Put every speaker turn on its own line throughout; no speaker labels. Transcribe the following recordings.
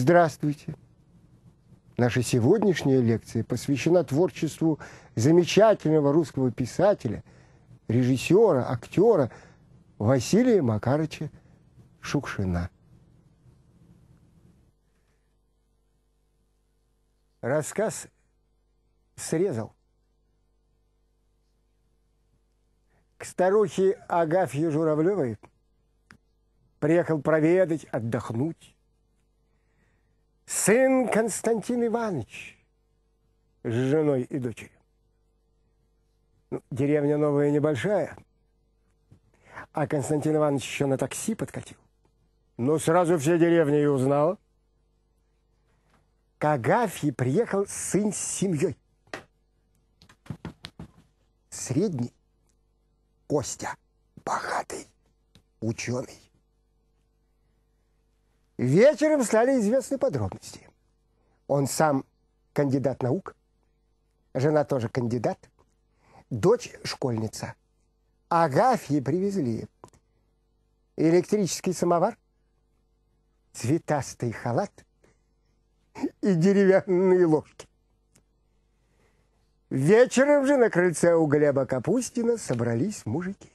Здравствуйте! Наша сегодняшняя лекция посвящена творчеству замечательного русского писателя, режиссера, актера Василия Макарыча Шукшина. Рассказ срезал. К старухе Агафье Журавлевой приехал проведать, отдохнуть сын Константин Иванович с женой и дочерью. Ну, деревня новая небольшая, а Константин Иванович еще на такси подкатил. Но сразу все деревни и узнал. К Агафье приехал сын с семьей. Средний Костя, богатый, ученый. Вечером стали известны подробности. Он сам кандидат наук, жена тоже кандидат, дочь школьница. Агафьи привезли электрический самовар, цветастый халат и деревянные ложки. Вечером же на крыльце у Глеба Капустина собрались мужики.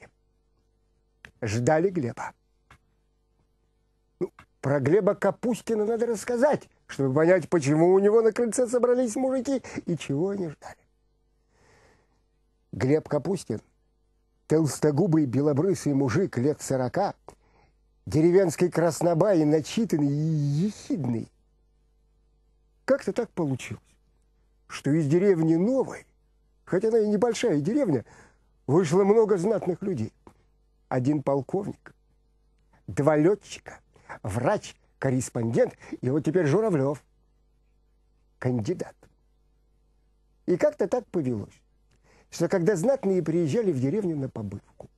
Ждали Глеба. Ну, про Глеба Капустина надо рассказать, чтобы понять, почему у него на крыльце собрались мужики и чего они ждали. Глеб Капустин, толстогубый белобрысый мужик лет сорока, деревенский краснобай, начитанный и ехидный. Как-то так получилось, что из деревни Новой, хотя она и небольшая деревня, вышло много знатных людей. Один полковник, два летчика, врач, корреспондент, и вот теперь Журавлев, кандидат. И как-то так повелось, что когда знатные приезжали в деревню на побывку,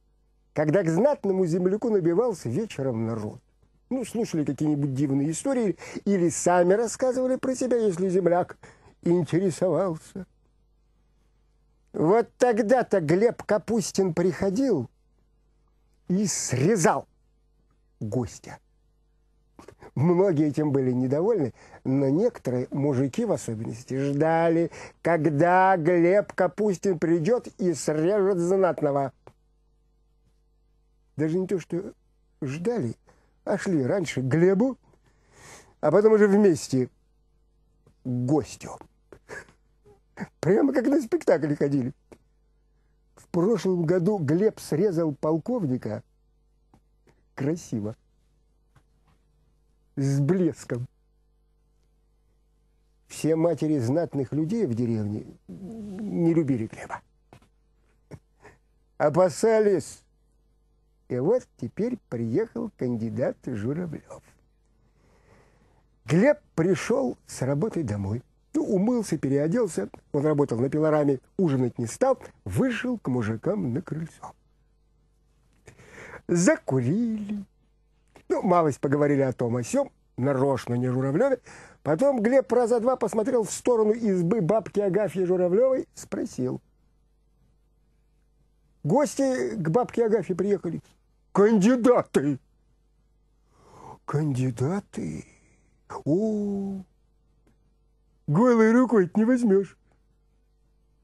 когда к знатному земляку набивался вечером народ, ну, слушали какие-нибудь дивные истории или сами рассказывали про себя, если земляк интересовался. Вот тогда-то Глеб Капустин приходил и срезал гостя. Многие этим были недовольны, но некоторые, мужики в особенности, ждали, когда Глеб Капустин придет и срежет знатного. Даже не то, что ждали, а шли раньше к Глебу, а потом уже вместе к гостю. Прямо как на спектакль ходили. В прошлом году Глеб срезал полковника. Красиво с блеском. Все матери знатных людей в деревне не любили Глеба. Опасались. И вот теперь приехал кандидат Журавлев. Глеб пришел с работы домой. Ну, умылся, переоделся. Он работал на пилораме, ужинать не стал. Вышел к мужикам на крыльцо. Закурили, ну, малость поговорили о том, о сём, нарочно не Журавлёве. Потом Глеб раза два посмотрел в сторону избы бабки Агафьи Журавлёвой, спросил. Гости к бабке Агафье приехали. Кандидаты! Кандидаты! О, голой рукой не возьмешь.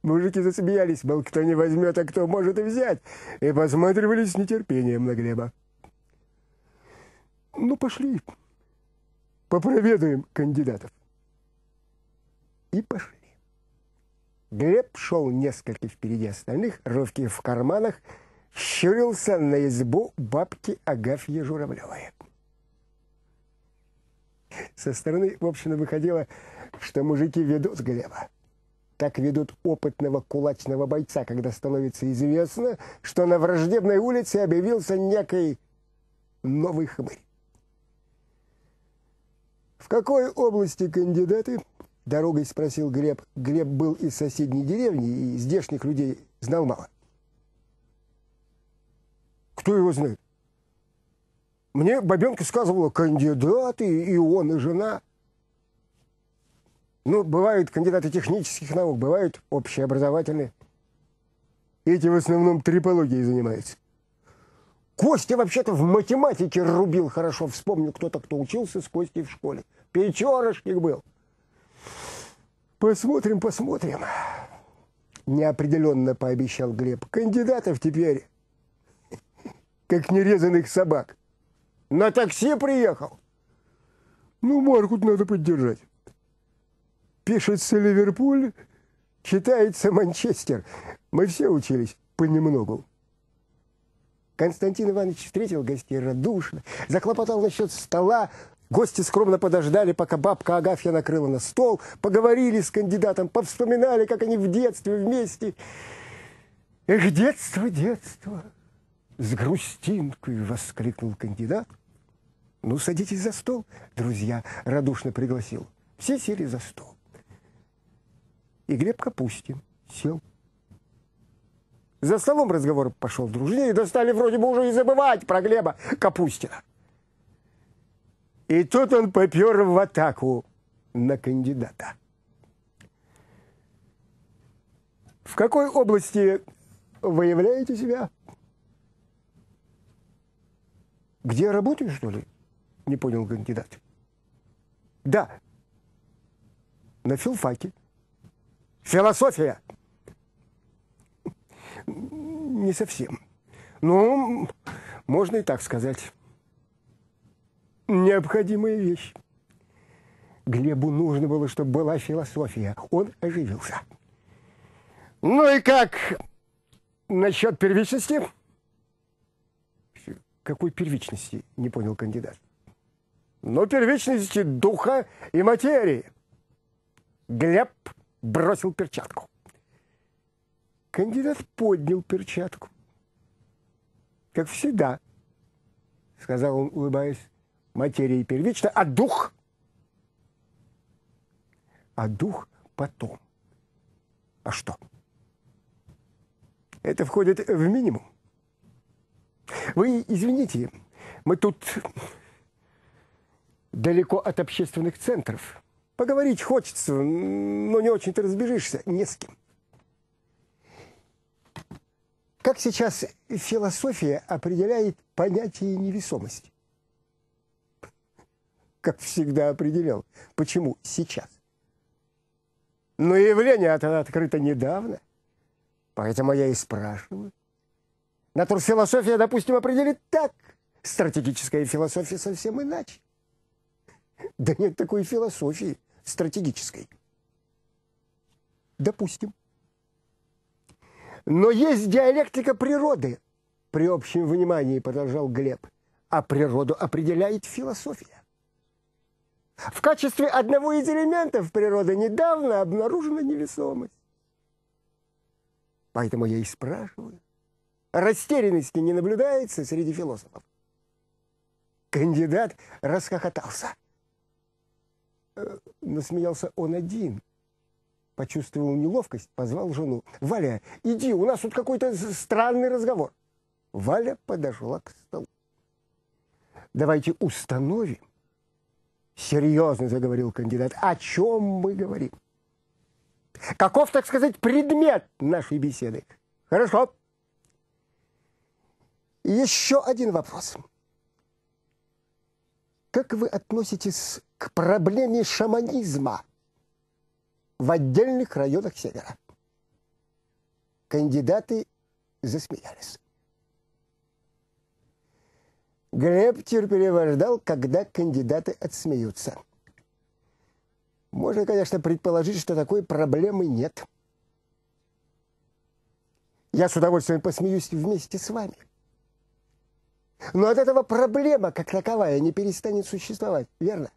Мужики засмеялись, мол, кто не возьмет, а кто может взять, и посматривали с нетерпением на Глеба. Ну, пошли, попроведуем кандидатов. И пошли. Глеб шел несколько впереди остальных, руки в карманах, щурился на избу бабки Агафьи Журавлевой. Со стороны, в общем, выходило, что мужики ведут Глеба. Так ведут опытного кулачного бойца, когда становится известно, что на враждебной улице объявился некий новый хмырь. «В какой области кандидаты?» – дорогой спросил Глеб. Глеб был из соседней деревни и здешних людей знал мало. «Кто его знает?» «Мне Бабенка сказывала, кандидаты, и он, и жена». «Ну, бывают кандидаты технических наук, бывают общеобразовательные». «Эти в основном трипологией занимаются». Костя вообще-то в математике рубил хорошо. Вспомню кто-то, кто учился с Костей в школе. Пятерочник был. Посмотрим, посмотрим. Неопределенно пообещал Глеб. Кандидатов теперь, как нерезанных собак. На такси приехал. Ну, Марку надо поддержать. Пишется Ливерпуль, читается Манчестер. Мы все учились понемногу. Константин Иванович встретил гостей радушно, захлопотал насчет стола, Гости скромно подождали, пока бабка Агафья накрыла на стол, поговорили с кандидатом, повспоминали, как они в детстве вместе. «Эх, детство, детство!» С грустинкой воскликнул кандидат. «Ну, садитесь за стол, друзья!» — радушно пригласил. Все сели за стол. И Глеб Капустин сел за столом разговор пошел дружнее, достали вроде бы уже и забывать про Глеба Капустина. И тут он попер в атаку на кандидата. В какой области вы являете себя? Где работаешь, что ли? Не понял кандидат. Да, на филфаке. Философия не совсем. Но можно и так сказать. Необходимая вещь. Глебу нужно было, чтобы была философия. Он оживился. Ну и как насчет первичности? Какой первичности? Не понял кандидат. Но ну, первичности духа и материи. Глеб бросил перчатку. Кандидат поднял перчатку. «Как всегда», — сказал он, улыбаясь, — «материя первична, а дух?» «А дух потом. А что?» Это входит в минимум. Вы извините, мы тут далеко от общественных центров. Поговорить хочется, но не очень-то разбежишься ни с кем. Как сейчас философия определяет понятие невесомости? Как всегда определял. Почему сейчас? Но явление это открыто недавно. Поэтому я и спрашиваю. Натурфилософия, допустим, определит так. Стратегическая философия совсем иначе. Да нет такой философии стратегической. Допустим. Но есть диалектика природы, при общем внимании, продолжал Глеб, а природу определяет философия. В качестве одного из элементов природы недавно обнаружена невесомость. Поэтому я и спрашиваю. Растерянности не наблюдается среди философов. Кандидат расхохотался. Э, Но он один – почувствовал неловкость, позвал жену. «Валя, иди, у нас тут какой-то странный разговор». Валя подошла к столу. «Давайте установим». Серьезно заговорил кандидат. «О чем мы говорим?» «Каков, так сказать, предмет нашей беседы?» «Хорошо». Еще один вопрос. Как вы относитесь к проблеме шаманизма? в отдельных районах Севера. Кандидаты засмеялись. Глеб терпеливо ждал, когда кандидаты отсмеются. Можно, конечно, предположить, что такой проблемы нет. Я с удовольствием посмеюсь вместе с вами. Но от этого проблема, как таковая, не перестанет существовать, верно?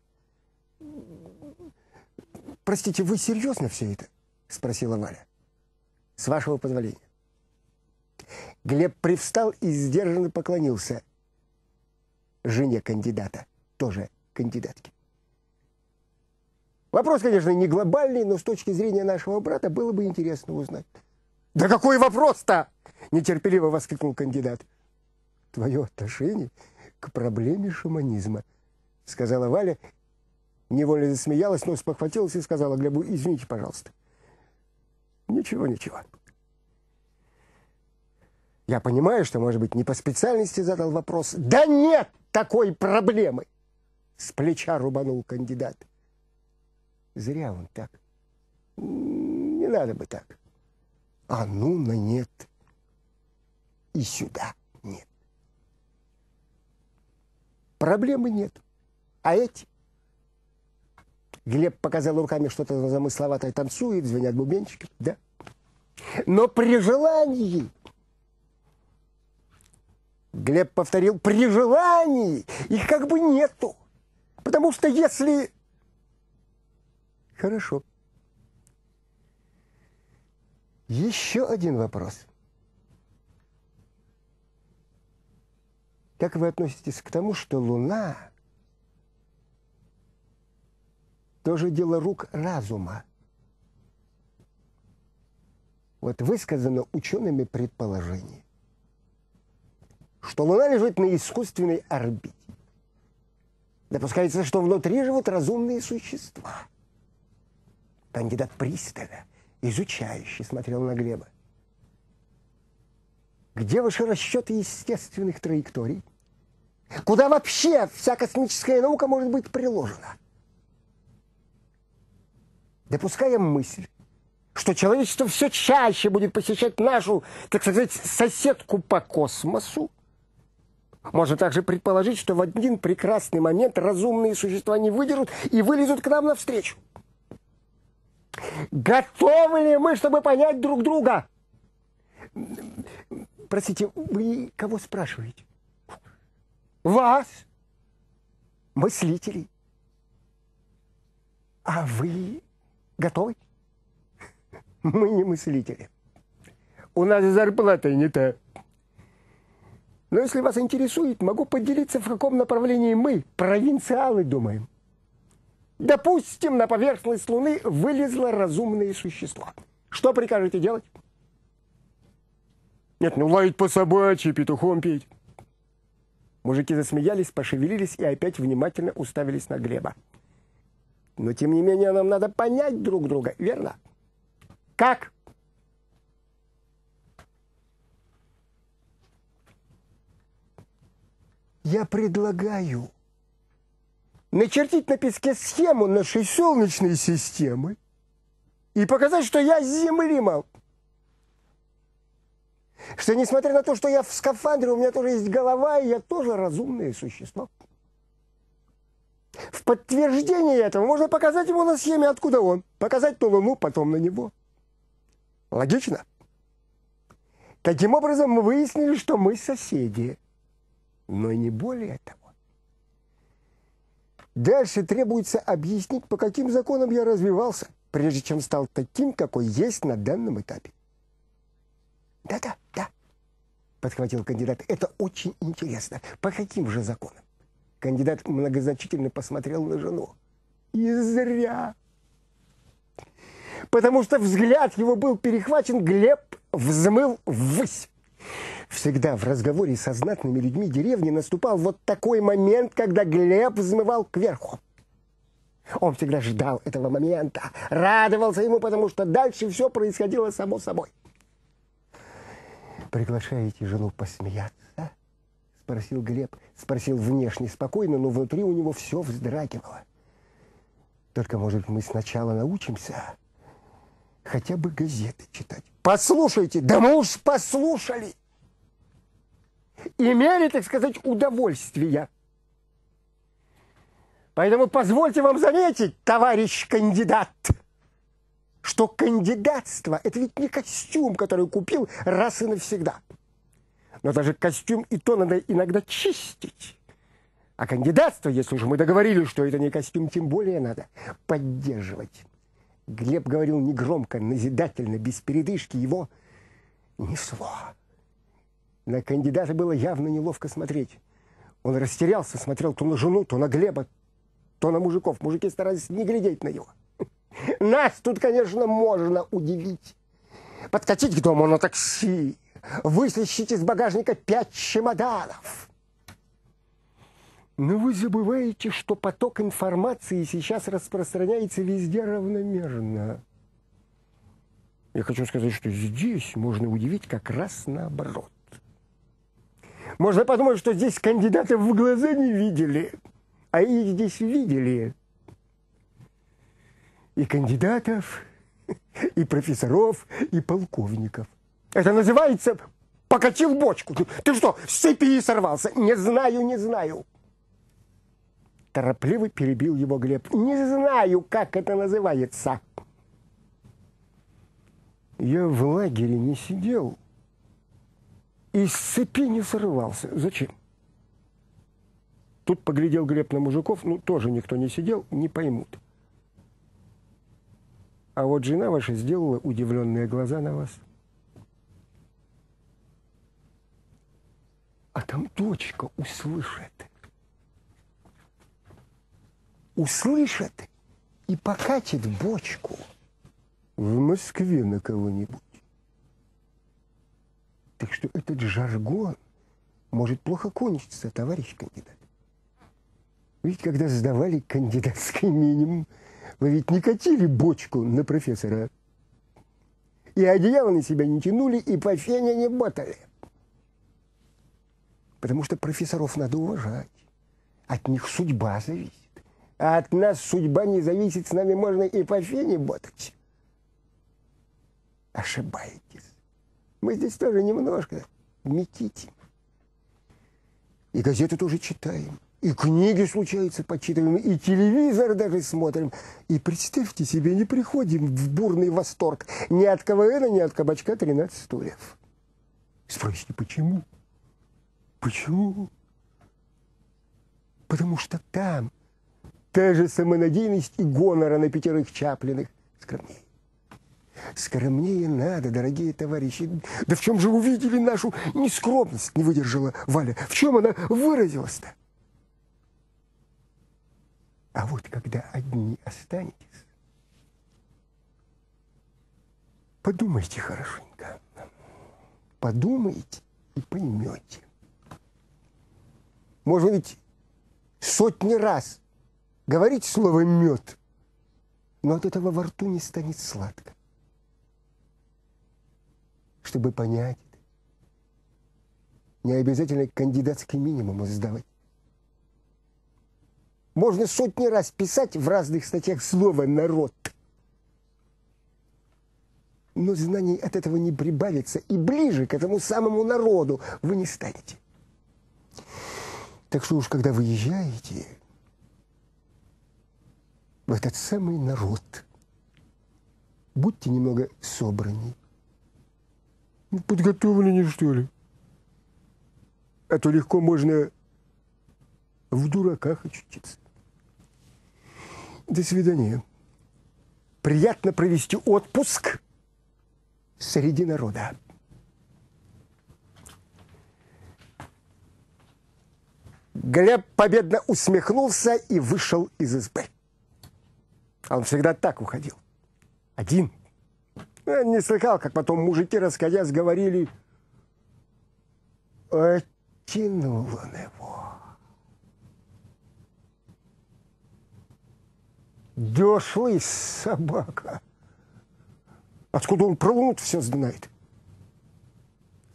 «Простите, вы серьезно все это?» – спросила Валя. «С вашего позволения». Глеб привстал и сдержанно поклонился жене кандидата, тоже кандидатке. Вопрос, конечно, не глобальный, но с точки зрения нашего брата было бы интересно узнать. «Да какой вопрос-то?» – нетерпеливо воскликнул кандидат. «Твое отношение к проблеме шаманизма», – сказала Валя невольно засмеялась, но спохватилась и сказала Глебу, извините, пожалуйста. Ничего, ничего. Я понимаю, что, может быть, не по специальности задал вопрос. Да нет такой проблемы! С плеча рубанул кандидат. Зря он так. Не надо бы так. А ну на нет. И сюда нет. Проблемы нет. А эти Глеб показал руками что-то замысловатое, танцует, звенят бубенчики, да. Но при желании, Глеб повторил, при желании их как бы нету. Потому что если... Хорошо. Еще один вопрос. Как вы относитесь к тому, что Луна тоже дело рук разума. Вот высказано учеными предположение, что Луна лежит на искусственной орбите. Допускается, что внутри живут разумные существа. Кандидат пристава изучающий, смотрел на Глеба. Где ваши расчеты естественных траекторий? Куда вообще вся космическая наука может быть приложена? допуская мысль, что человечество все чаще будет посещать нашу, так сказать, соседку по космосу, можно также предположить, что в один прекрасный момент разумные существа не выдержат и вылезут к нам навстречу. Готовы ли мы, чтобы понять друг друга? Простите, вы кого спрашиваете? Вас, мыслителей. А вы Готовы? Мы не мыслители. У нас зарплата не та. Но если вас интересует, могу поделиться, в каком направлении мы, провинциалы, думаем. Допустим, на поверхность Луны вылезло разумное существо. Что прикажете делать? Нет, ну лаять по собачьи, петухом петь. Мужики засмеялись, пошевелились и опять внимательно уставились на Глеба. Но тем не менее нам надо понять друг друга, верно? Как? Я предлагаю начертить на песке схему нашей Солнечной системы и показать, что я землимал. Что несмотря на то, что я в скафандре, у меня тоже есть голова, и я тоже разумное существо. В подтверждение этого можно показать его на схеме, откуда он. Показать на Луну, потом на него. Логично? Таким образом, мы выяснили, что мы соседи. Но и не более того. Дальше требуется объяснить, по каким законам я развивался, прежде чем стал таким, какой есть на данном этапе. Да-да, да, подхватил кандидат. Это очень интересно. По каким же законам? Кандидат многозначительно посмотрел на жену. И зря. Потому что взгляд его был перехвачен, Глеб взмыл ввысь. Всегда в разговоре со знатными людьми деревни наступал вот такой момент, когда Глеб взмывал кверху. Он всегда ждал этого момента, радовался ему, потому что дальше все происходило само собой. Приглашаете жену посмеяться спросил Глеб, спросил внешне спокойно, но внутри у него все вздрагивало. Только, может, мы сначала научимся хотя бы газеты читать. Послушайте, да мы уж послушали. Имели, так сказать, удовольствие. Поэтому позвольте вам заметить, товарищ кандидат, что кандидатство – это ведь не костюм, который купил раз и навсегда. Но даже костюм и то надо иногда чистить. А кандидатство, если уже мы договорились, что это не костюм, тем более надо поддерживать. Глеб говорил негромко, назидательно, без передышки. Его несло. На кандидата было явно неловко смотреть. Он растерялся, смотрел то на жену, то на Глеба, то на мужиков. Мужики старались не глядеть на него. Нас тут, конечно, можно удивить. Подкатить к дому на такси, вытащить из багажника пять чемоданов. Но вы забываете, что поток информации сейчас распространяется везде равномерно. Я хочу сказать, что здесь можно удивить как раз наоборот. Можно подумать, что здесь кандидатов в глаза не видели, а их здесь видели. И кандидатов, и профессоров, и полковников. Это называется покатил бочку. Ты что, с цепи сорвался? Не знаю, не знаю. Торопливо перебил его Глеб. Не знаю, как это называется. Я в лагере не сидел. И с цепи не сорвался. Зачем? Тут поглядел Глеб на мужиков. Ну, тоже никто не сидел, не поймут. А вот жена ваша сделала удивленные глаза на вас. — а там дочка услышит. Услышит и покатит бочку в Москве на кого-нибудь. Так что этот жаргон может плохо кончиться, товарищ кандидат. Ведь когда сдавали кандидатский минимум, вы ведь не катили бочку на профессора. И одеяло на себя не тянули, и по фене не ботали. Потому что профессоров надо уважать. От них судьба зависит. А от нас судьба не зависит, с нами можно и по фене ботать. Ошибаетесь. Мы здесь тоже немножко метите. И газеты тоже читаем. И книги, случается, почитываем. И телевизор даже смотрим. И представьте себе, не приходим в бурный восторг ни от КВН, ни от Кабачка 13 стульев. Спросите, почему? Почему? Почему? Потому что там та же самонадеянность и гонора на пятерых Чаплиных скромнее. Скромнее надо, дорогие товарищи. Да в чем же увидели нашу нескромность, не выдержала Валя? В чем она выразилась-то? А вот когда одни останетесь, подумайте хорошенько, подумайте и поймете. Можно ведь сотни раз говорить слово «мед», но от этого во рту не станет сладко. Чтобы понять это, не обязательно кандидатский минимум сдавать. Можно сотни раз писать в разных статьях слово «народ», но знаний от этого не прибавится, и ближе к этому самому народу вы не станете. Так что уж когда выезжаете в этот самый народ, будьте немного собраны. Ну, подготовлены, что ли? А то легко можно в дураках очутиться. До свидания. Приятно провести отпуск среди народа. Глеб победно усмехнулся и вышел из избы. А он всегда так уходил. Один. Я не слыхал, как потом мужики, расходясь, говорили, оттянул он его. Дёшлый собака. Откуда он про луну все знает?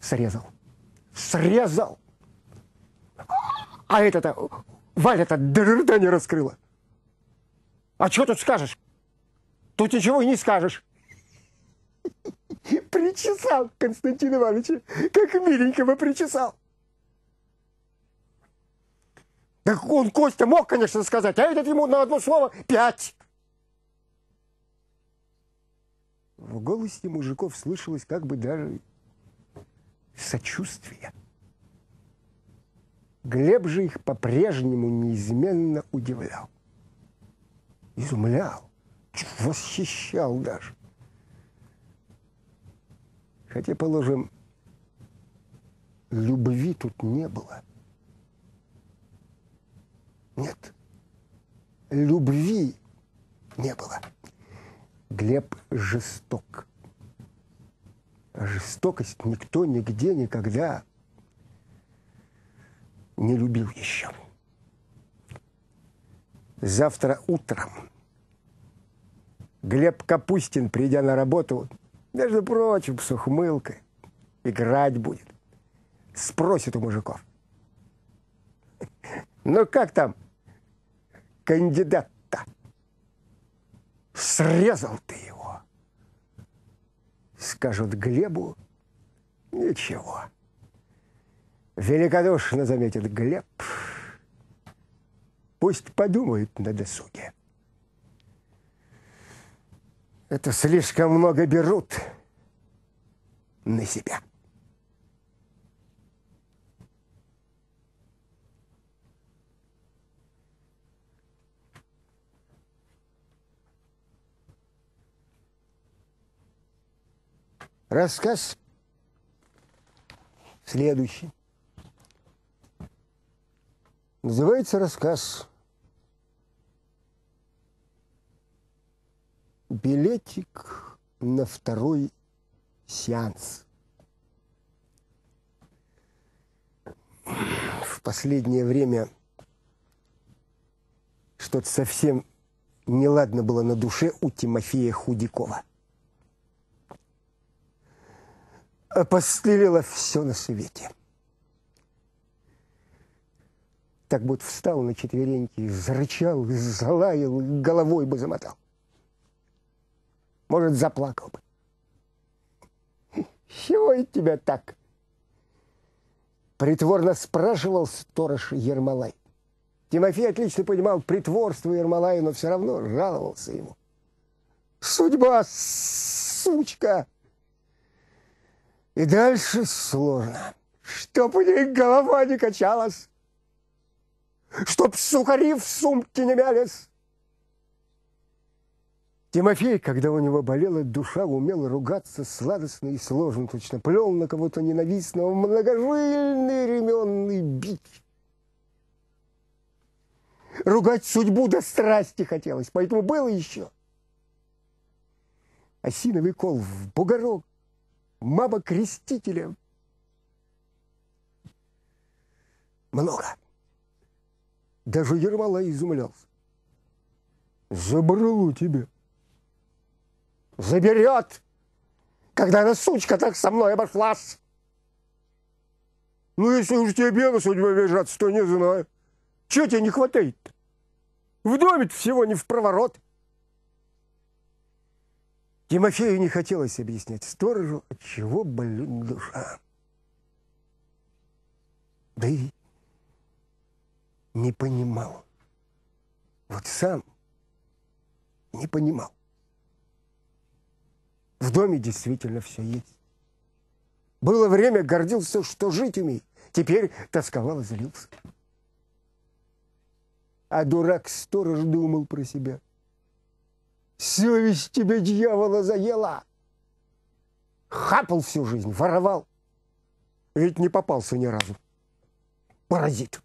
Срезал. Срезал. А это-то, э, Валя-то до рта не раскрыла. А что тут скажешь? Тут ничего и не скажешь. Причесал Константин Иванович, как миленького причесал. Так он, Костя, мог, конечно, сказать, а этот ему на одно слово пять. В голосе мужиков слышалось как бы даже сочувствие. Глеб же их по-прежнему неизменно удивлял. Изумлял, восхищал даже. Хотя, положим, любви тут не было. Нет, любви не было. Глеб жесток. А жестокость никто нигде никогда не любил еще. Завтра утром Глеб Капустин, придя на работу, между прочим, с ухмылкой, играть будет. Спросит у мужиков. Ну как там кандидат-то? Срезал ты его. Скажут Глебу, ничего. Великодушно заметит Глеб. Пусть подумают на досуге. Это слишком много берут на себя. Рассказ следующий. Называется рассказ «Билетик на второй сеанс». В последнее время что-то совсем неладно было на душе у Тимофея Худякова. Опостылило все на свете – так будто встал на четвереньки, зарычал, залаял, головой бы замотал. Может, заплакал бы. «Чего это тебя так?» Притворно спрашивал сторож Ермолай. Тимофей отлично понимал притворство Ермолая, но все равно жаловался ему. «Судьба, сучка!» И дальше сложно. Чтоб у ней голова не качалась чтоб сухари в сумке не мялись. Тимофей, когда у него болела душа, умел ругаться сладостно и сложно, точно плел на кого-то ненавистного многожильный ременный бич. Ругать судьбу до страсти хотелось, поэтому было еще. Осиновый кол в бугорок, маба крестителя. Много. Даже Ермолай изумлялся. Забрало тебя. Заберет, когда эта сучка так со мной обошлась. Ну, если уж тебе на судьбу вяжаться, то не знаю. Чего тебе не хватает-то? В доме всего не в проворот. Тимофею не хотелось объяснять сторожу, от чего болит душа. Да и не понимал. Вот сам не понимал. В доме действительно все есть. Было время, гордился, что жить умеет. Теперь тосковал и злился. А дурак-сторож думал про себя. Совесть тебе дьявола заела. Хапал всю жизнь, воровал. Ведь не попался ни разу. Паразит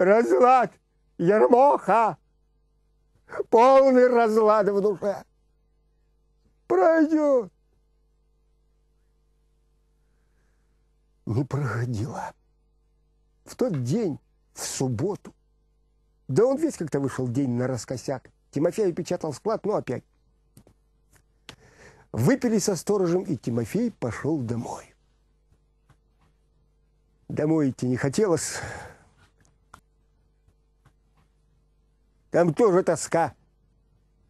разлад, ермоха, полный разлад в душе. Пройдет. Не проходила. В тот день, в субботу, да он весь как-то вышел день на раскосяк. Тимофей печатал склад, но опять. Выпили со сторожем, и Тимофей пошел домой. Домой идти не хотелось, Там тоже тоска.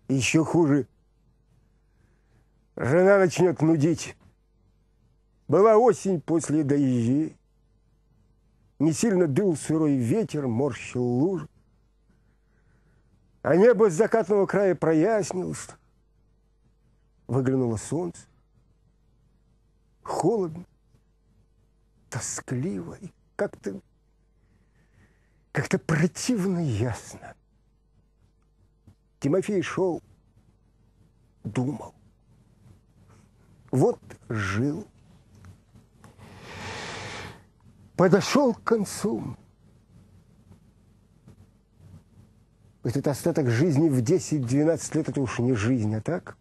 Еще хуже. Жена начнет нудить. Была осень после доезжи. Не сильно дул сырой ветер, морщил луж. А небо с закатного края прояснилось. Выглянуло солнце. Холодно, тоскливо и как-то как-то противно ясно. Тимофей шел, думал. Вот жил. Подошел к концу. Этот остаток жизни в 10-12 лет – это уж не жизнь, а так?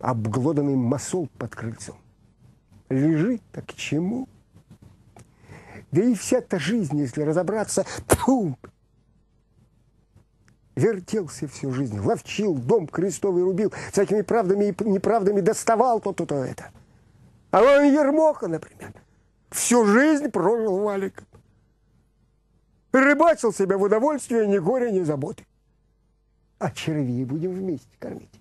Обглоданный масол под крыльцом. Лежит, так к чему? Да и вся эта жизнь, если разобраться, тьфу, Вертелся всю жизнь, ловчил, дом крестовый рубил, всякими правдами и неправдами доставал то-то, то это. А он Ермоха, например, всю жизнь прожил валиком. Рыбачил себя в удовольствие, ни горя, ни заботы. А червей будем вместе кормить.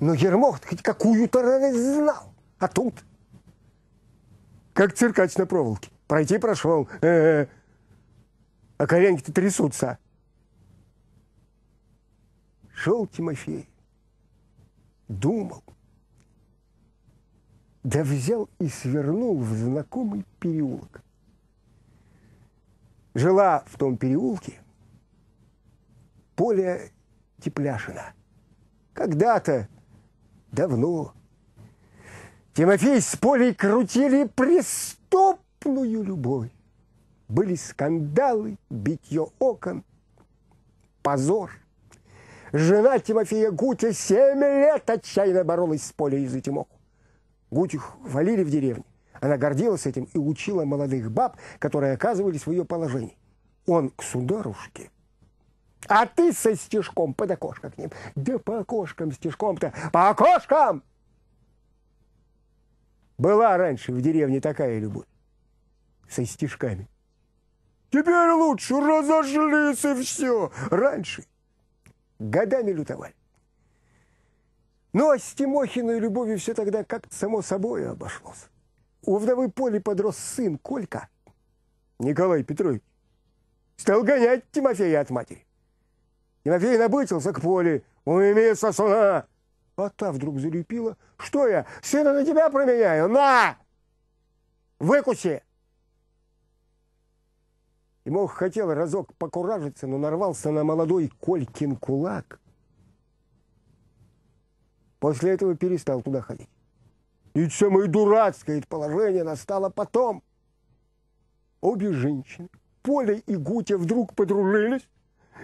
Но Ермох хоть какую-то радость знал. А тут, как циркач на проволоке. Пройти прошел. Э -э. А коленки-то трясутся. Шел Тимофей, думал, да взял и свернул в знакомый переулок. Жила в том переулке Поля Тепляшина. Когда-то, давно, Тимофей с Полей крутили преступную любовь. Были скандалы, битье окон, позор – Жена Тимофея Гутя семь лет отчаянно боролась с поля из-за Тимоху. Гутю хвалили в деревне. Она гордилась этим и учила молодых баб, которые оказывались в ее положении. Он к сударушке. А ты со стежком под окошко к ним. Да по окошкам стежком-то. По окошкам! Была раньше в деревне такая любовь. Со стежками. Теперь лучше разошлись и все. Раньше Годами лютовали. Ну, а с Тимохиной любовью все тогда как-то само собой обошлось. У вдовы Поли подрос сын Колька, Николай Петрович. Стал гонять Тимофея от матери. Тимофей набычился к Поле. «Он имеет сосуна!» А та вдруг залепила. «Что я, сына на тебя променяю? На! Выкуси!» Ему хотел разок покуражиться, но нарвался на молодой Колькин кулак. После этого перестал туда ходить. И самое дурацкое положение настало потом. Обе женщины, Поля и Гутя, вдруг подружились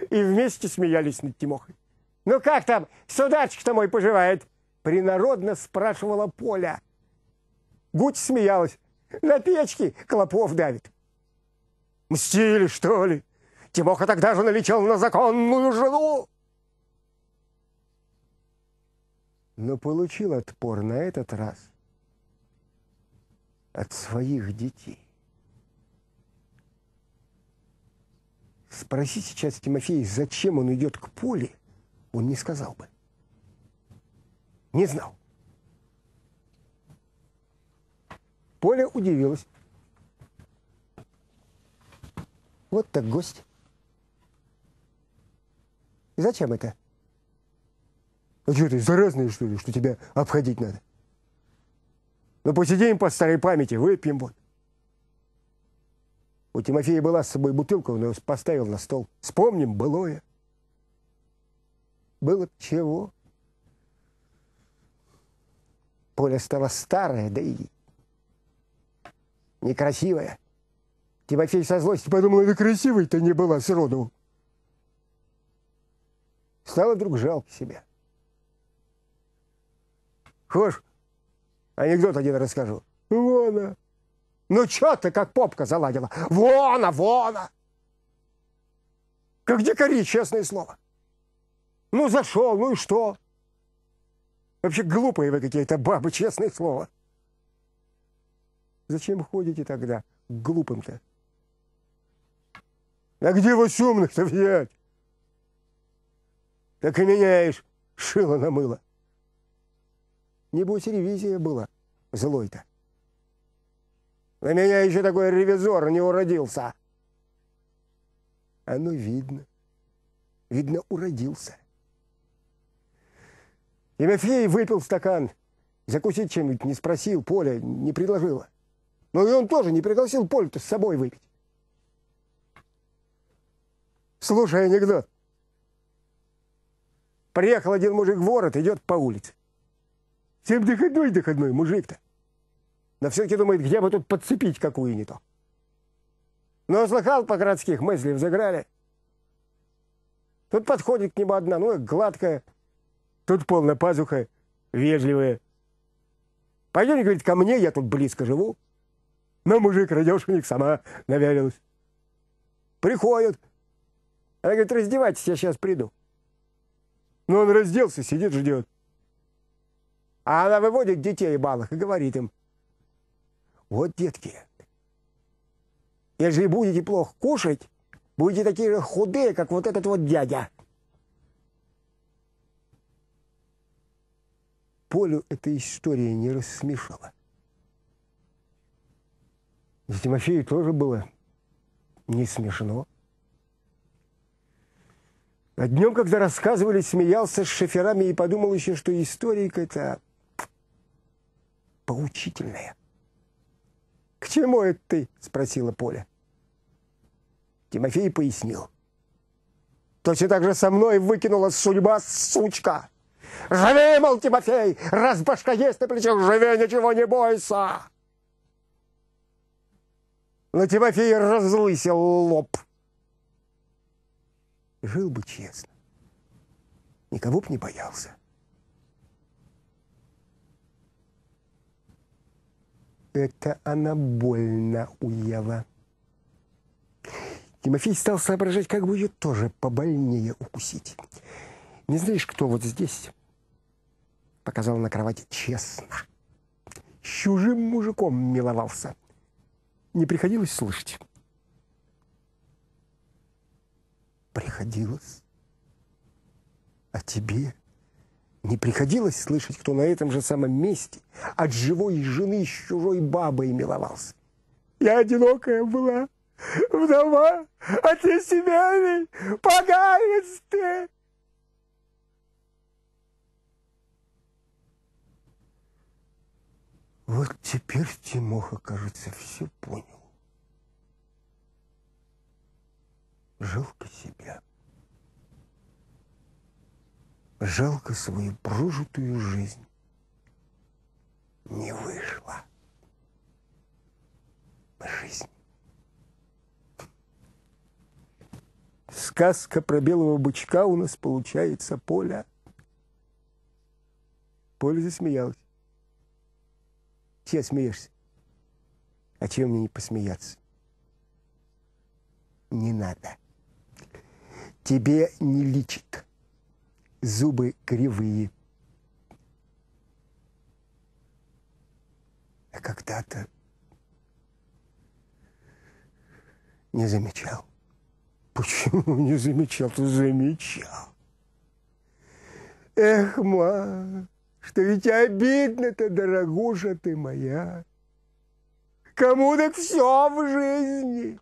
и вместе смеялись над Тимохой. «Ну как там, судачек-то мой поживает?» Принародно спрашивала Поля. Гуть смеялась. «На печке клопов давит». Мстили, что ли? Тимоха тогда же налетел на законную жену. Но получил отпор на этот раз от своих детей. Спроси сейчас Тимофея, зачем он идет к поле, он не сказал бы. Не знал. Поля удивилась. Вот так гость. И зачем это? А что ты, заразный, что ли, что тебя обходить надо? Ну, посидим по старой памяти, выпьем вот. У Тимофея была с собой бутылка, он ее поставил на стол. Вспомним былое. Было чего? Поле стало старое, да и некрасивое. Тимофей со злости подумал, это красивой ты не была сроду. Стало вдруг жалко себя. Хошь, анекдот один расскажу. Вона. Ну чё ты, как попка заладила? Вона, вона. Как дикари, честное слово. Ну зашел, ну и что? Вообще глупые вы какие-то бабы, честное слово. Зачем ходите тогда к глупым-то? А где вас умных-то взять? Так и меняешь шило на мыло. Небось, ревизия была злой-то. На меня еще такой ревизор не уродился. Оно видно. Видно, уродился. И Мефей выпил стакан. Закусить чем-нибудь не спросил, Поля не предложила. Но ну и он тоже не пригласил Полю-то с собой выпить. Слушай анекдот. Приехал один мужик в город, идет по улице. Всем доходной, доходной, мужик-то. на все-таки думает, где бы тут подцепить какую не то. Но слыхал по городских, мысли взыграли. Тут подходит к нему одна, ну, гладкая. Тут полная пазуха, вежливая. Пойдем, говорит, ко мне, я тут близко живу. Но мужик радешенник сама навялилась. Приходит. Она говорит, раздевайтесь, я сейчас приду. Но ну, он разделся, сидит, ждет. А она выводит детей балах и говорит им, вот, детки, если будете плохо кушать, будете такие же худые, как вот этот вот дядя. Полю эта история не рассмешила. С Тимофею тоже было не смешно. А днем, когда рассказывали, смеялся с шоферами и подумал еще, что историк – это поучительная. «К чему это ты?» – спросила Поля. Тимофей пояснил. «Точно так же со мной выкинула судьба, сучка! Живи, мол, Тимофей, раз башка есть на плечах, живи, ничего не бойся!» Но Тимофей разлысил лоб. Жил бы честно. Никого бы не боялся. Это она больно уела. Тимофей стал соображать, как бы ее тоже побольнее укусить. «Не знаешь, кто вот здесь?» Показал на кровати честно. «С чужим мужиком миловался. Не приходилось слышать?» приходилось. А тебе не приходилось слышать, кто на этом же самом месте от живой жены с чужой бабой миловался. Я одинокая была, вдова, а ты семейный, поганец ты. Вот теперь Тимоха, кажется, все понял. жалко себя. Жалко свою прожитую жизнь. Не вышла жизнь. Сказка про белого бычка у нас получается Поля. Поля засмеялась. Ты смеешься? А чем мне не посмеяться? Не надо тебе не личит. Зубы кривые. А когда-то не замечал. Почему не замечал? Ты замечал. Эх, ма, что ведь обидно-то, дорогуша ты моя. Кому так все в жизни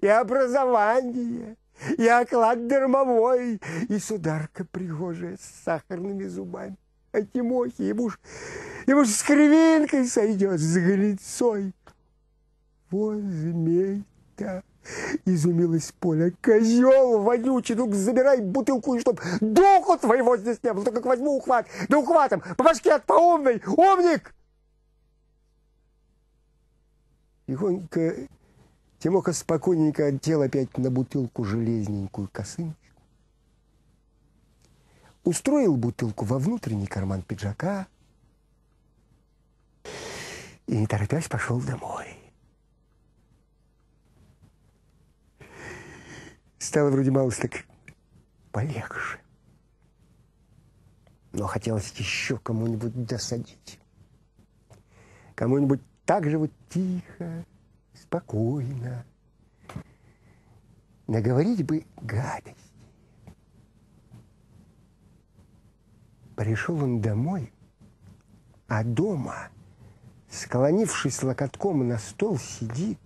и образование – и оклад дармовой, и сударка пригожая с сахарными зубами. А Тимохи ему ж, ему ж с кривинкой сойдет, с глицой. Вот змей-то! Изумилась Поля. Козел вонючий, ну забирай бутылку, и чтоб духу твоего здесь не было. Только как возьму ухват, да ухватом, по башке от поумной, умник! Тихонько Тимоха спокойненько одел опять на бутылку железненькую косыночку. Устроил бутылку во внутренний карман пиджака и, не торопясь, пошел домой. Стало вроде малость так полегче. Но хотелось еще кому-нибудь досадить. Кому-нибудь так же вот тихо, спокойно. Наговорить бы гадости. Пришел он домой, а дома, склонившись локотком на стол, сидит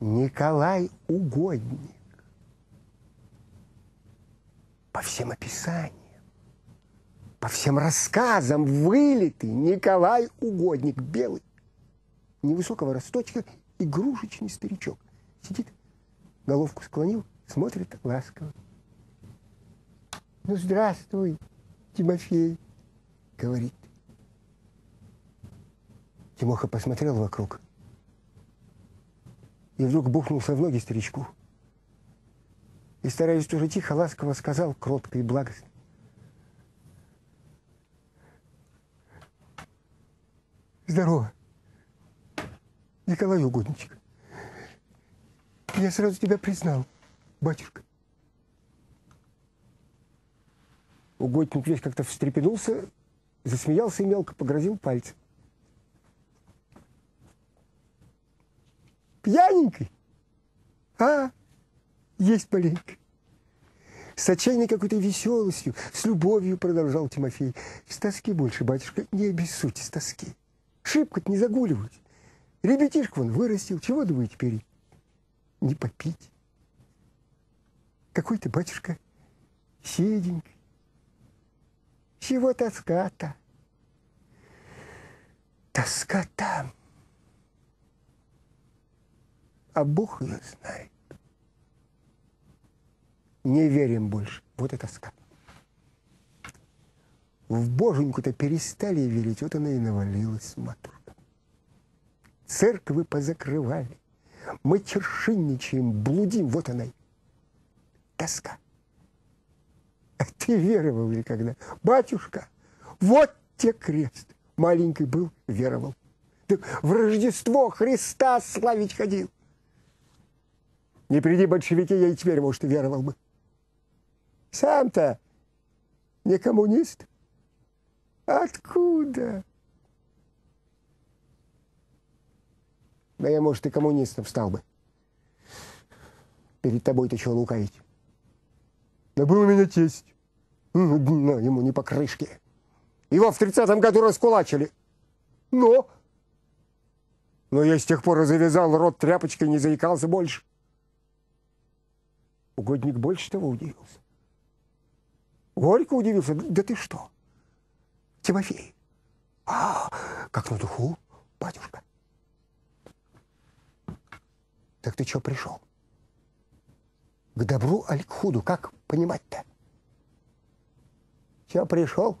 Николай Угодник. По всем описаниям по всем рассказам вылитый Николай Угодник, белый, невысокого росточка, игрушечный старичок. Сидит, головку склонил, смотрит ласково. «Ну, здравствуй, Тимофей!» — говорит. Тимоха посмотрел вокруг и вдруг бухнулся в ноги старичку. И, стараясь уже тихо, ласково сказал, кротко и благостно. здорово. Николай Угодничек. Я сразу тебя признал, батюшка. Угодник весь как-то встрепенулся, засмеялся и мелко погрозил пальцем. Пьяненький? А, есть маленько. С отчаянной какой-то веселостью, с любовью продолжал Тимофей. С тоски больше, батюшка, не обессудьте, с тоски шибкать, не загуливать. Ребятишку он вырастил, чего, думаю, теперь не попить? Какой ты, батюшка, седенький. Чего тоска-то? Тоска-то. А Бог ее знает. Не верим больше. Вот и тоска в боженьку-то перестали верить, вот она и навалилась матушка. Церквы позакрывали, мы чершинничаем, блудим, вот она и тоска. А ты веровал ли когда? Батюшка, вот те крест. Маленький был, веровал. Так в Рождество Христа славить ходил. Не приди большевики, я и теперь, может, и веровал бы. Сам-то не коммунист. Откуда? Да я, может, и коммунистом стал бы. Перед тобой-то чего лукавить? Да был у меня тесть. Дна ему не покрышки. Его в тридцатом году раскулачили. Но... Но я с тех пор завязал рот тряпочкой, не заикался больше. Угодник больше того удивился. Горько удивился. Да ты что? Тимофей. А, как на духу, батюшка. Так ты что пришел? К добру аль к худу, как понимать-то? Че пришел?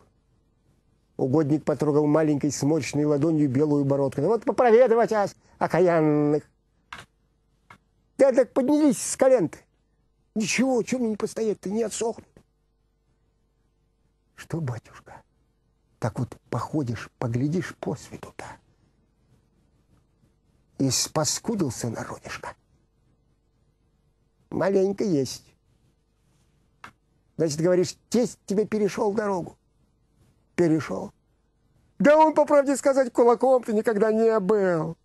Угодник потрогал маленькой сморщенной ладонью белую бородку. Ну вот попроведывать вас, окаянных. Да так поднялись с колен -то. Ничего, чем мне не постоять-то, не отсохну. Что, батюшка? так вот походишь, поглядишь по свету-то. И спаскудился народишка. Маленько есть. Значит, говоришь, тесть тебе перешел дорогу. Перешел. Да он, по правде сказать, кулаком ты никогда не был.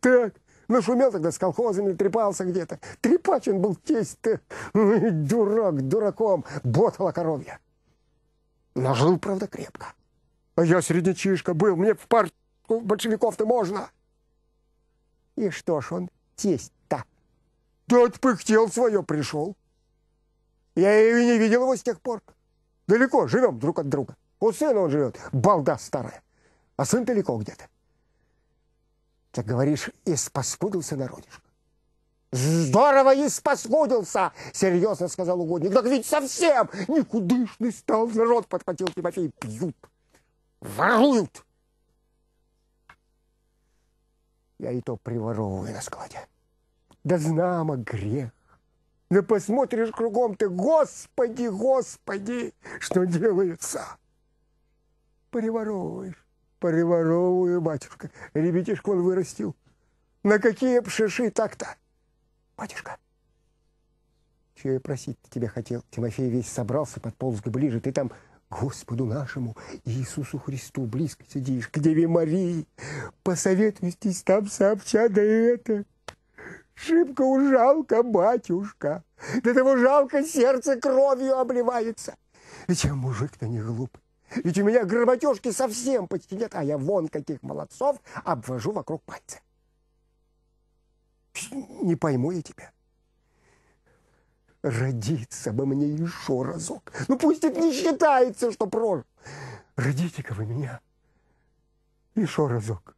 Так, шумел тогда с колхозами, трепался где-то. Трепачен был тесть ты. Ну дурак дураком, ботала коровья. Но жил, правда, крепко. А я среднячишка был, мне в партию большевиков-то можно. И что ж он тесть-то? Да отпыхтел свое пришел. Я и не видел его с тех пор. Далеко живем друг от друга. У сына он живет, балда старая. А сын далеко где-то. Так говоришь, испаскудился народишко. Здорово испаскудился, серьезно сказал угодник. Так ведь совсем никудышный стал народ, подхватил Тимофей, пьют воруют. Я и то приворовываю на складе. Да знамо грех. Да посмотришь кругом ты, Господи, Господи, что делается. Приворовываешь, приворовываю, батюшка. Ребятишку он вырастил. На какие пшиши так-то? Батюшка, чего я просить Тебе хотел? Тимофей весь собрался, подполз ближе. Ты там Господу нашему Иисусу Христу близко сидишь, к Деве Марии. Посоветуйтесь там сообща, да и это. Шибко ужалко, батюшка. До того жалко сердце кровью обливается. Ведь я мужик-то не глупый. Ведь у меня громотежки совсем почти нет, а я вон каких молодцов обвожу вокруг пальца. Не пойму я тебя родиться бы мне еще разок. Ну пусть это не считается, что прожил. Родите-ка вы меня еще разок.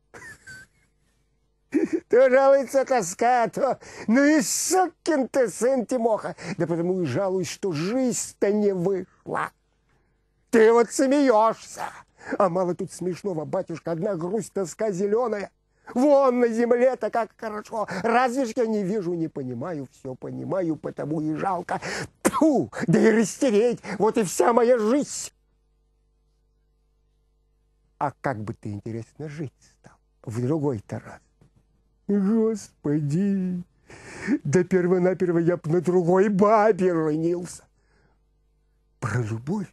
Ты жалуется тоска, то... Ну и сукин ты сын Тимоха. Да потому и жалуюсь, что жизнь-то не вышла. Ты вот смеешься. А мало тут смешного, батюшка, одна грусть, тоска зеленая. Вон на земле-то как хорошо. Разве ж я не вижу, не понимаю, все понимаю, потому и жалко. Тьфу, да и растереть, вот и вся моя жизнь. А как бы ты, интересно, жить стал в другой-то раз? Господи, да перво я б на другой бабе женился. Про любовь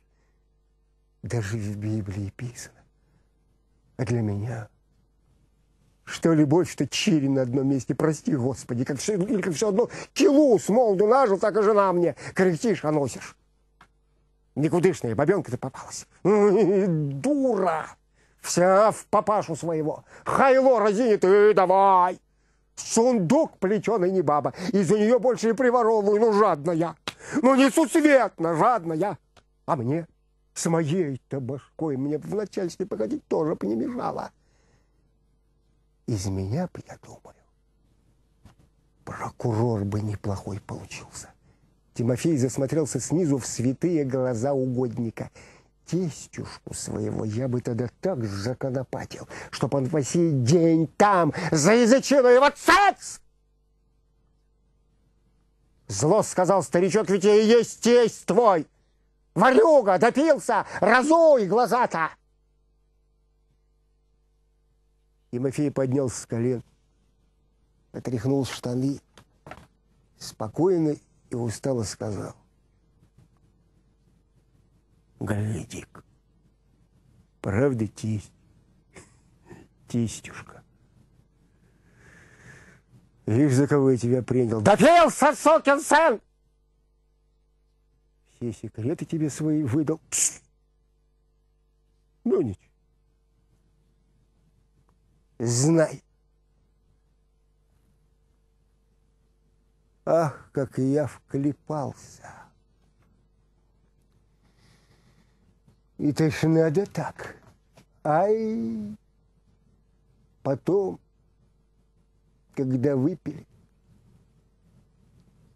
даже в Библии писано. А для меня – что любовь что чили на одном месте, прости, Господи, как все, или как все одно килу с молоду нажил, так и жена мне кряхтишь, а носишь. Никудышная бабенка-то попалась. Дура! Вся в папашу своего. Хайло разинит, и э, давай! Сундук плеченый не баба. Из-за нее больше и приворовываю, ну жадная. Ну несусветно жадная. А мне с моей-то башкой мне в начальстве походить тоже понемежало из меня бы, я думаю, прокурор бы неплохой получился. Тимофей засмотрелся снизу в святые глаза угодника. Тестюшку своего я бы тогда так законопатил, чтоб он по сей день там за язычину его цец! Зло сказал старичок, ведь я и есть тесть твой. Варюга, допился, разуй глаза-то! И Тимофей поднялся с колен, отряхнул штаны, спокойно и устало сказал. Глядик, правда тесть, тестюшка. Видишь, за кого я тебя принял? Допился, сукин сын! Все секреты тебе свои выдал. Пс! Ну, ничего знай. Ах, как я вклепался! И то ж надо так. Ай! Потом, когда выпили,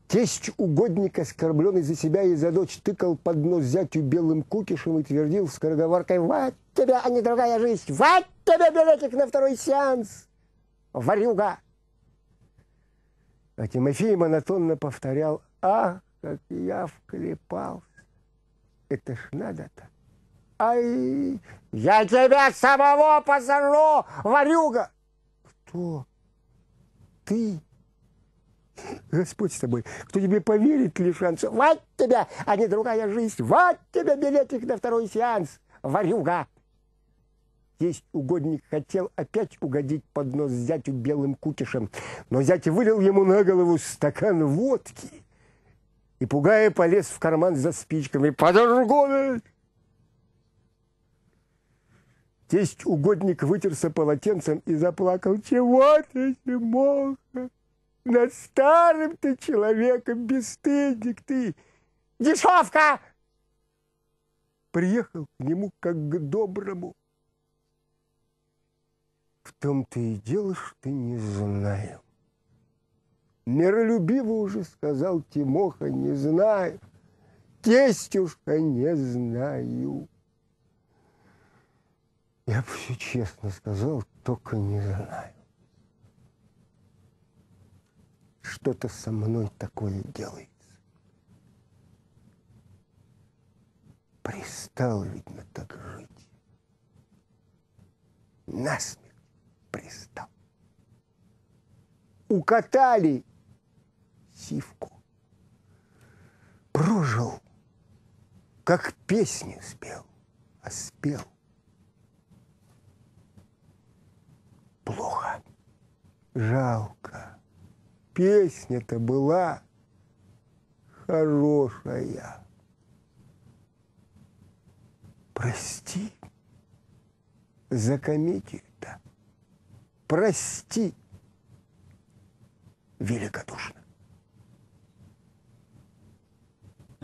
Тесть угодник, оскорбленный за себя и за дочь, тыкал под нос зятю белым кукишем и твердил скороговоркой «Вать!» тебя, а не другая жизнь. Вот тебе билетик на второй сеанс, варюга. А Тимофей монотонно повторял, а, как я вклепался. Это ж надо-то. Ай, я тебя самого позору, варюга. Кто? Ты? Господь с тобой, кто тебе поверит, лишанцу? Вот тебя, а не другая жизнь. Вот тебе билетик на второй сеанс, варюга. Есть угодник хотел опять угодить под нос зятю белым кукишем, но зять вылил ему на голову стакан водки и, пугая, полез в карман за спичками. «Подоргоны!» Тесть угодник вытерся полотенцем и заплакал. «Чего ты, Тимоха? Над старым ты человеком, бесстыдник ты! Дешевка!» Приехал к нему как к доброму. В том-то и дело, что не знаю. Миролюбиво уже сказал Тимоха, не знаю. Тестюшка, не знаю. Я бы все честно сказал, только не знаю. Что-то со мной такое делается. Пристал, видно, так жить. Насмерть пристал. Укатали сивку. Прожил, как песню спел, а спел плохо. Жалко. Песня-то была хорошая. Прости за комедию прости великодушно.